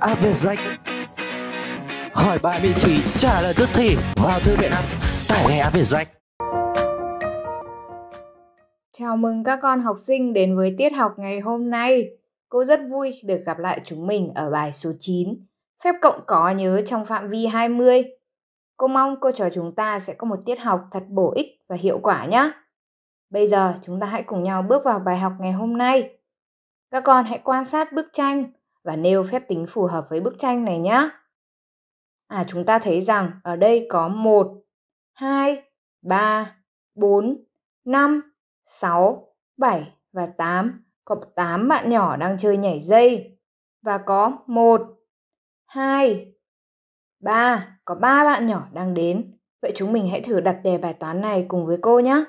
Áp về danh hỏi bài miễn phí trả lời tức thì vào thư viện app tải ngay Áp về danh Chào mừng các con học sinh đến với tiết học ngày hôm nay. Cô rất vui được gặp lại chúng mình ở bài số 9, phép cộng có nhớ trong phạm vi 20. Cô mong cô trò chúng ta sẽ có một tiết học thật bổ ích và hiệu quả nhé. Bây giờ chúng ta hãy cùng nhau bước vào bài học ngày hôm nay. Các con hãy quan sát bức tranh và nêu phép tính phù hợp với bức tranh này nhé. À chúng ta thấy rằng ở đây có 1, 2, 3, 4, 5, 6, 7 và 8. Có 8 bạn nhỏ đang chơi nhảy dây. Và có 1, 2, 3. Có 3 bạn nhỏ đang đến. Vậy chúng mình hãy thử đặt đề bài toán này cùng với cô nhé.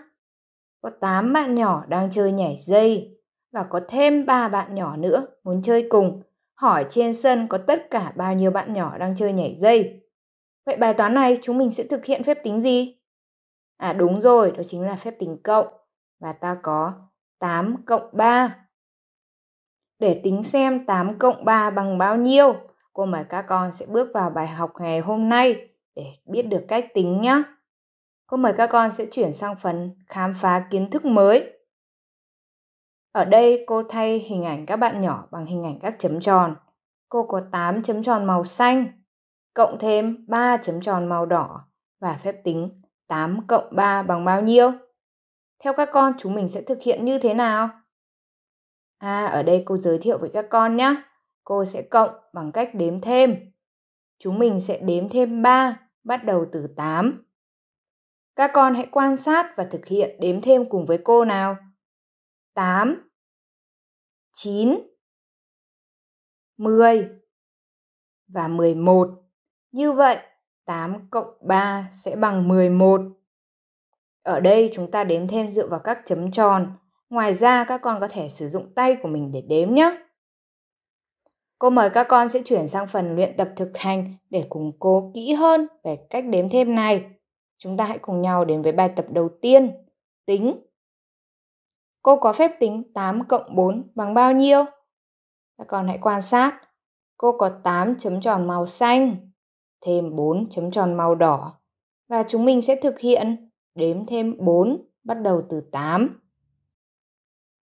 Có 8 bạn nhỏ đang chơi nhảy dây. Và có thêm 3 bạn nhỏ nữa muốn chơi cùng hỏi trên sân có tất cả bao nhiêu bạn nhỏ đang chơi nhảy dây. Vậy bài toán này chúng mình sẽ thực hiện phép tính gì? À đúng rồi, đó chính là phép tính cộng. Và ta có 8 cộng 3. Để tính xem 8 cộng 3 bằng bao nhiêu, cô mời các con sẽ bước vào bài học ngày hôm nay để biết được cách tính nhé. Cô mời các con sẽ chuyển sang phần khám phá kiến thức mới. Ở đây cô thay hình ảnh các bạn nhỏ bằng hình ảnh các chấm tròn. Cô có 8 chấm tròn màu xanh, cộng thêm 3 chấm tròn màu đỏ và phép tính 8 cộng 3 bằng bao nhiêu? Theo các con chúng mình sẽ thực hiện như thế nào? À, ở đây cô giới thiệu với các con nhé. Cô sẽ cộng bằng cách đếm thêm. Chúng mình sẽ đếm thêm 3, bắt đầu từ 8. Các con hãy quan sát và thực hiện đếm thêm cùng với cô nào tám chín mười và mười một Như vậy 8 cộng 3 sẽ bằng 11. Ở đây chúng ta đếm thêm dựa vào các chấm tròn. Ngoài ra các con có thể sử dụng tay của mình để đếm nhé. Cô mời các con sẽ chuyển sang phần luyện tập thực hành để củng cố kỹ hơn về cách đếm thêm này. Chúng ta hãy cùng nhau đến với bài tập đầu tiên, tính Cô có phép tính 8 cộng 4 bằng bao nhiêu? Các con hãy quan sát. Cô có 8 chấm tròn màu xanh, thêm 4 chấm tròn màu đỏ. Và chúng mình sẽ thực hiện đếm thêm 4 bắt đầu từ 8.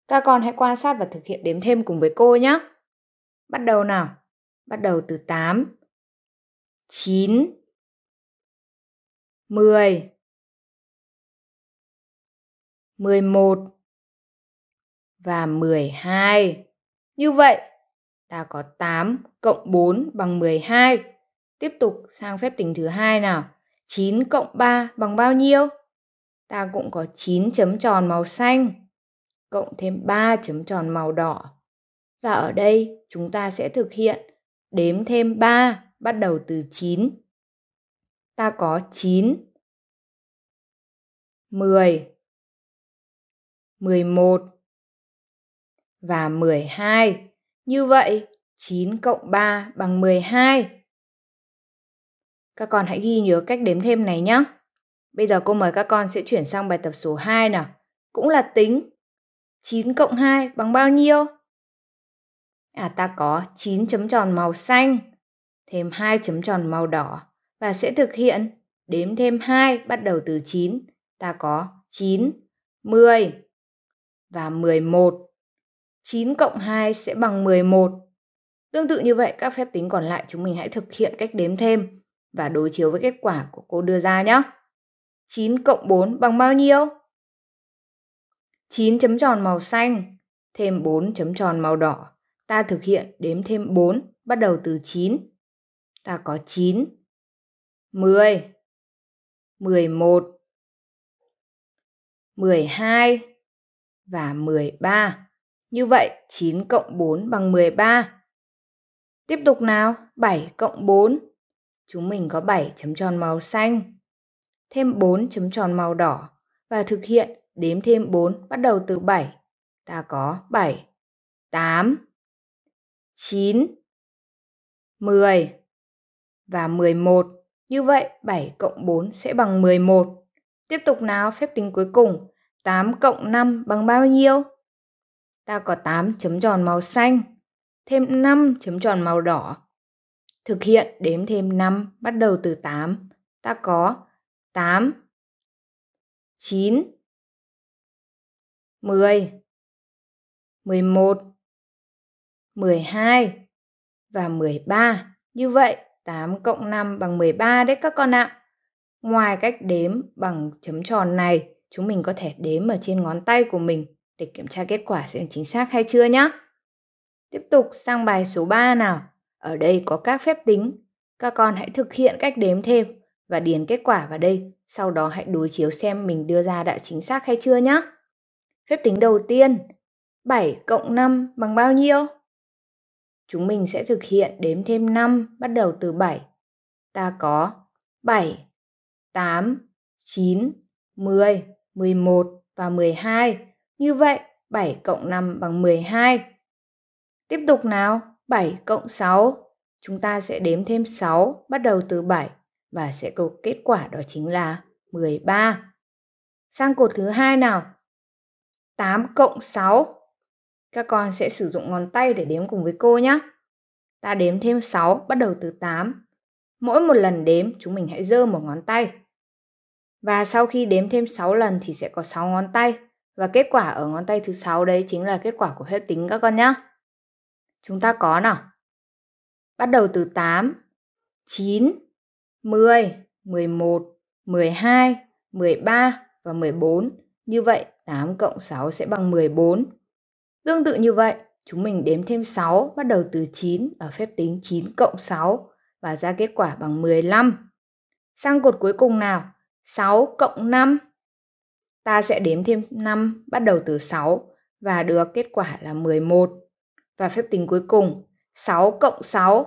Các con hãy quan sát và thực hiện đếm thêm cùng với cô nhé. Bắt đầu nào. Bắt đầu từ 8. 9 10 11 và 12. Như vậy, ta có 8 cộng 4 bằng 12. Tiếp tục sang phép tính thứ hai nào. 9 cộng 3 bằng bao nhiêu? Ta cũng có 9 chấm tròn màu xanh cộng thêm 3 chấm tròn màu đỏ. Và ở đây chúng ta sẽ thực hiện đếm thêm 3 bắt đầu từ 9. Ta có 9, 10, 11, và 12. Như vậy, 9 cộng 3 bằng 12. Các con hãy ghi nhớ cách đếm thêm này nhé. Bây giờ cô mời các con sẽ chuyển sang bài tập số 2 nào. Cũng là tính. 9 cộng 2 bằng bao nhiêu? À ta có 9 chấm tròn màu xanh, thêm 2 chấm tròn màu đỏ và sẽ thực hiện đếm thêm 2 bắt đầu từ 9. Ta có 9, 10 và 11. 9 cộng 2 sẽ bằng 11. Tương tự như vậy, các phép tính còn lại chúng mình hãy thực hiện cách đếm thêm và đối chiếu với kết quả của cô đưa ra nhé. 9 cộng 4 bằng bao nhiêu? 9 chấm tròn màu xanh thêm 4 chấm tròn màu đỏ. Ta thực hiện đếm thêm 4, bắt đầu từ 9. Ta có 9, 10, 11, 12 và 13. Như vậy 9 cộng 4 bằng 13. Tiếp tục nào, 7 cộng 4. Chúng mình có 7 chấm tròn màu xanh, thêm 4 chấm tròn màu đỏ và thực hiện đếm thêm 4 bắt đầu từ 7. Ta có 7, 8, 9, 10 và 11. Như vậy 7 cộng 4 sẽ bằng 11. Tiếp tục nào, phép tính cuối cùng. 8 cộng 5 bằng bao nhiêu? ta có 8 chấm tròn màu xanh, thêm 5 chấm tròn màu đỏ. Thực hiện đếm thêm 5 bắt đầu từ 8, ta có 8, 9, 10, 11, 12 và 13. Như vậy 8 cộng 5 bằng 13 đấy các con ạ. Ngoài cách đếm bằng chấm tròn này, chúng mình có thể đếm ở trên ngón tay của mình để kiểm tra kết quả xem chính xác hay chưa nhé. Tiếp tục sang bài số 3 nào. Ở đây có các phép tính. Các con hãy thực hiện cách đếm thêm và điền kết quả vào đây. Sau đó hãy đối chiếu xem mình đưa ra đã chính xác hay chưa nhé. Phép tính đầu tiên, 7 cộng 5 bằng bao nhiêu? Chúng mình sẽ thực hiện đếm thêm 5 bắt đầu từ 7. Ta có 7, 8, 9, 10, 11 và 12 như vậy 7 cộng 5 bằng 12. Tiếp tục nào, 7 cộng 6. Chúng ta sẽ đếm thêm 6 bắt đầu từ 7 và sẽ có kết quả đó chính là 13. Sang cột thứ hai nào. 8 cộng 6. Các con sẽ sử dụng ngón tay để đếm cùng với cô nhé. Ta đếm thêm 6 bắt đầu từ 8. Mỗi một lần đếm chúng mình hãy dơ một ngón tay. Và sau khi đếm thêm 6 lần thì sẽ có 6 ngón tay và kết quả ở ngón tay thứ sáu đấy chính là kết quả của phép tính các con nhé. Chúng ta có nào. Bắt đầu từ 8, 9, 10, 11, 12, 13 và 14. Như vậy 8 cộng 6 sẽ bằng 14. Tương tự như vậy, chúng mình đếm thêm 6 bắt đầu từ 9 ở phép tính 9 cộng 6 và ra kết quả bằng 15. Sang cột cuối cùng nào, 6 cộng 5 Ta sẽ đếm thêm 5 bắt đầu từ 6 và được kết quả là 11. Và phép tính cuối cùng, 6 cộng 6.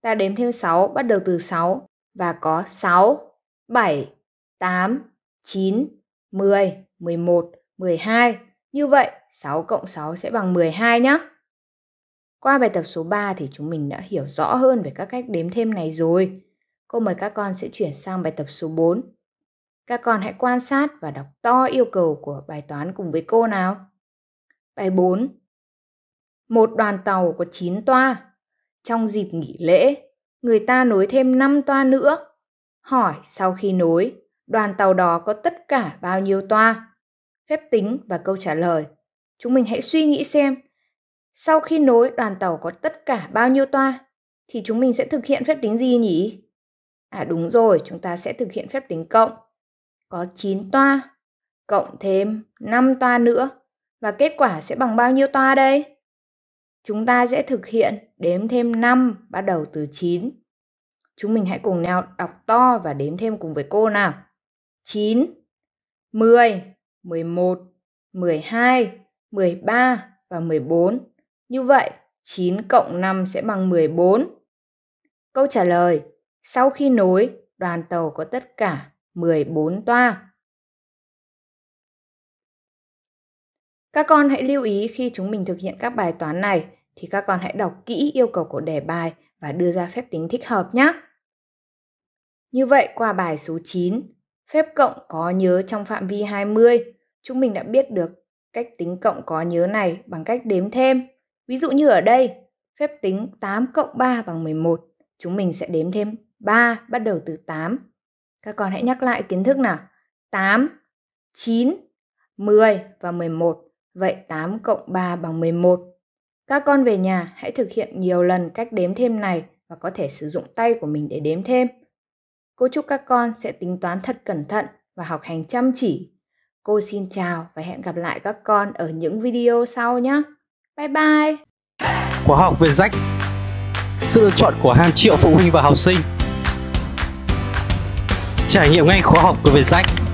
Ta đếm thêm 6 bắt đầu từ 6 và có 6, 7, 8, 9, 10, 11, 12. Như vậy, 6 cộng 6 sẽ bằng 12 nhé. Qua bài tập số 3 thì chúng mình đã hiểu rõ hơn về các cách đếm thêm này rồi. Cô mời các con sẽ chuyển sang bài tập số 4. Các con hãy quan sát và đọc to yêu cầu của bài toán cùng với cô nào. Bài 4. Một đoàn tàu có 9 toa. Trong dịp nghỉ lễ, người ta nối thêm 5 toa nữa. Hỏi sau khi nối, đoàn tàu đó có tất cả bao nhiêu toa? Phép tính và câu trả lời. Chúng mình hãy suy nghĩ xem, sau khi nối đoàn tàu có tất cả bao nhiêu toa thì chúng mình sẽ thực hiện phép tính gì nhỉ? À đúng rồi, chúng ta sẽ thực hiện phép tính cộng có 9 toa, cộng thêm 5 toa nữa và kết quả sẽ bằng bao nhiêu toa đây? Chúng ta sẽ thực hiện đếm thêm 5 bắt đầu từ 9. Chúng mình hãy cùng nhau đọc to và đếm thêm cùng với cô nào. 9, 10, 11, 12, 13 và 14. Như vậy, 9 cộng 5 sẽ bằng 14. Câu trả lời, sau khi nối, đoàn tàu có tất cả 14 toa. Các con hãy lưu ý khi chúng mình thực hiện các bài toán này thì các con hãy đọc kỹ yêu cầu của đề bài và đưa ra phép tính thích hợp nhé. Như vậy qua bài số 9, phép cộng có nhớ trong phạm vi 20, chúng mình đã biết được cách tính cộng có nhớ này bằng cách đếm thêm. Ví dụ như ở đây, phép tính 8 cộng 3 bằng 11, chúng mình sẽ đếm thêm 3 bắt đầu từ 8 các con hãy nhắc lại kiến thức nào. 8, 9, 10 và 11. Vậy 8 cộng 3 bằng 11. Các con về nhà hãy thực hiện nhiều lần cách đếm thêm này và có thể sử dụng tay của mình để đếm thêm. Cô chúc các con sẽ tính toán thật cẩn thận và học hành chăm chỉ. Cô xin chào và hẹn gặp lại các con ở những video sau nhé. Bye bye! Khóa học viên rách Sự lựa chọn của hàng triệu phụ huynh và học sinh trải nghiệm ngay khóa học của Việt Danh